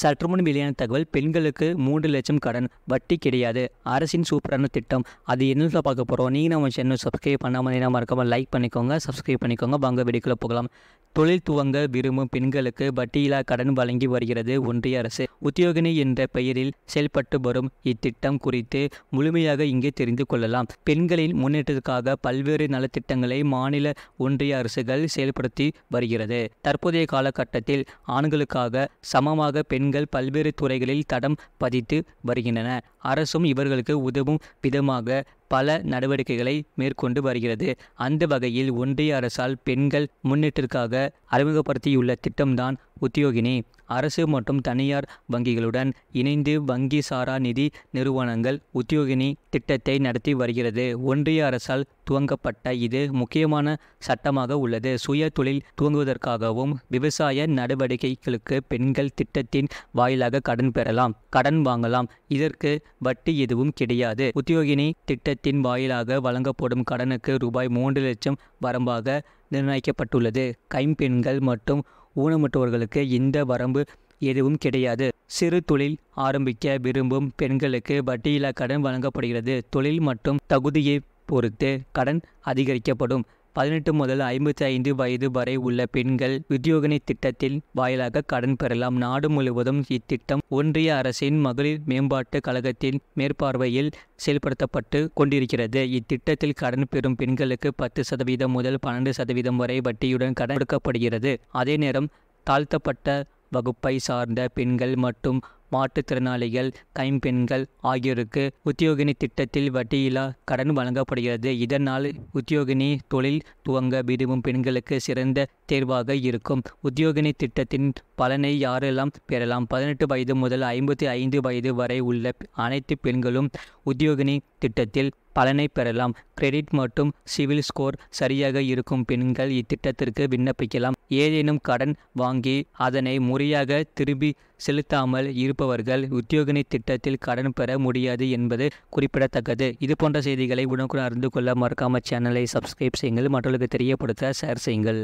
சற்று முன் வெளியான தகவல் பெண்களுக்கு மூன்று லட்சம் கடன் வட்டி கிடையாது அரசின் சூப்பரான திட்டம் அது என்ன பார்க்க போகிறோம் நீங்கள் நம்ம சேனல் சப்ஸ்கிரைப் பண்ணாமல் என்ன மறக்காமல் லைக் பண்ணிக்கோங்க சப்ஸ்கிரைப் பண்ணிக்கோங்க வாங்க வெடிக்குள்ளே போகலாம் தொழில் துவங்க விரும்பும் பெண்களுக்கு வட்டியில்லா கடன் வழங்கி வருகிறது ஒன்றிய அரசு உத்தியோகினி என்ற பெயரில் செயல்பட்டு வரும் இத்திட்டம் குறித்து முழுமையாக இங்கே தெரிந்து கொள்ளலாம் பெண்களின் முன்னேற்றத்திற்காக பல்வேறு நலத்திட்டங்களை மாநில ஒன்றிய அரசுகள் செயல்படுத்தி வருகிறது தற்போதைய காலகட்டத்தில் ஆண்களுக்காக சமமாக பெண் பெண்கள் பல்வேறு துறைகளில் தடம் பதித்து வருகின்றன அரசும் இவர்களுக்கு உதவும் விதமாக பல நடவடிக்கைகளை மேற்கொண்டு வருகிறது அந்த வகையில் ஒன்றிய அரசால் பெண்கள் முன்னேற்றிற்காக அறிமுகப்படுத்தியுள்ள திட்டம்தான் உத்தியோகினி அரசு மற்றும் தனியார் வங்கிகளுடன் இணைந்து வங்கி சாரா நிதி நிறுவனங்கள் உத்தியோகினி திட்டத்தை நடத்தி வருகிறது ஒன்றிய அரசால் துவங்கப்பட்ட இது முக்கியமான சட்டமாக உள்ளது சுய தொழில் துவங்குவதற்காகவும் விவசாய நடவடிக்கைகளுக்கு பெண்கள் திட்டத்தின் வாயிலாக கடன் பெறலாம் கடன் வாங்கலாம் இதற்கு வட்டி எதுவும் கிடையாது உத்தியோகினி திட்டத்தின் வாயிலாக வழங்கப்படும் கடனுக்கு ரூபாய் மூன்று லட்சம் வரம்பாக நிர்ணயிக்கப்பட்டுள்ளது கைம்பெண்கள் மற்றும் ஊனமுற்றவர்களுக்கு இந்த வரம்பு எதுவும் கிடையாது சிறு தொழில் ஆரம்பிக்க விரும்பும் பெண்களுக்கு வட்டியில்லா கடன் வழங்கப்படுகிறது தொழில் மற்றும் தகுதியை பொறுத்து கடன் அதிகரிக்கப்படும் பதினெட்டு முதல் ஐம்பத்தி ஐந்து வயது வரை உள்ள பெண்கள் உத்தியோகனை திட்டத்தின் வாயிலாக கடன் பெறலாம் நாடு முழுவதும் இத்திட்டம் ஒன்றிய அரசின் மகளிர் மேம்பாட்டு கழகத்தின் மேற்பார்வையில் செயல்படுத்தப்பட்டு கொண்டிருக்கிறது இத்திட்டத்தில் கடன் பெறும் பெண்களுக்கு பத்து சதவீதம் முதல் பன்னெண்டு சதவீதம் வரை வட்டியுடன் கடன் கொடுக்கப்படுகிறது அதே நேரம் தாழ்த்தப்பட்ட வகுப்பை சார்ந்த பெண்கள் மற்றும் மாற்றுத்திறனாளிகள் கைம்பெண்கள் ஆகியோருக்கு உத்தியோகினி திட்டத்தில் வட்டியில்லா கடன் வழங்கப்படுகிறது இதனால் உத்தியோகினி தொழில் துவங்க விரும்பும் பெண்களுக்கு சிறந்த தேர்வாக இருக்கும் உத்தியோகினி திட்டத்தின் பலனை யாரெல்லாம் பெறலாம் பதினெட்டு வயது முதல் ஐம்பத்தி ஐந்து வயது வரை உள்ள அனைத்து பெண்களும் உத்தியோகினி திட்டத்தில் பலனை பெறலாம் கிரெடிட் மற்றும் சிவில் ஸ்கோர் சரியாக இருக்கும் பெண்கள் இத்திட்டத்திற்கு விண்ணப்பிக்கலாம் ஏதேனும் கடன் வாங்கி அதனை முறையாக திரும்பி செலுத்தாமல் இருப்பவர்கள் உத்தியோகினி திட்டத்தில் கடன் பெற முடியாது என்பது குறிப்பிடத்தக்கது இது போன்ற செய்திகளை உடனுக்குடன் அறிந்து கொள்ள மறக்காமல் சேனலை சப்ஸ்கிரைப் செய்யுங்கள் மற்றவர்களுக்கு தெரியப்படுத்த ஷேர் செய்யுங்கள்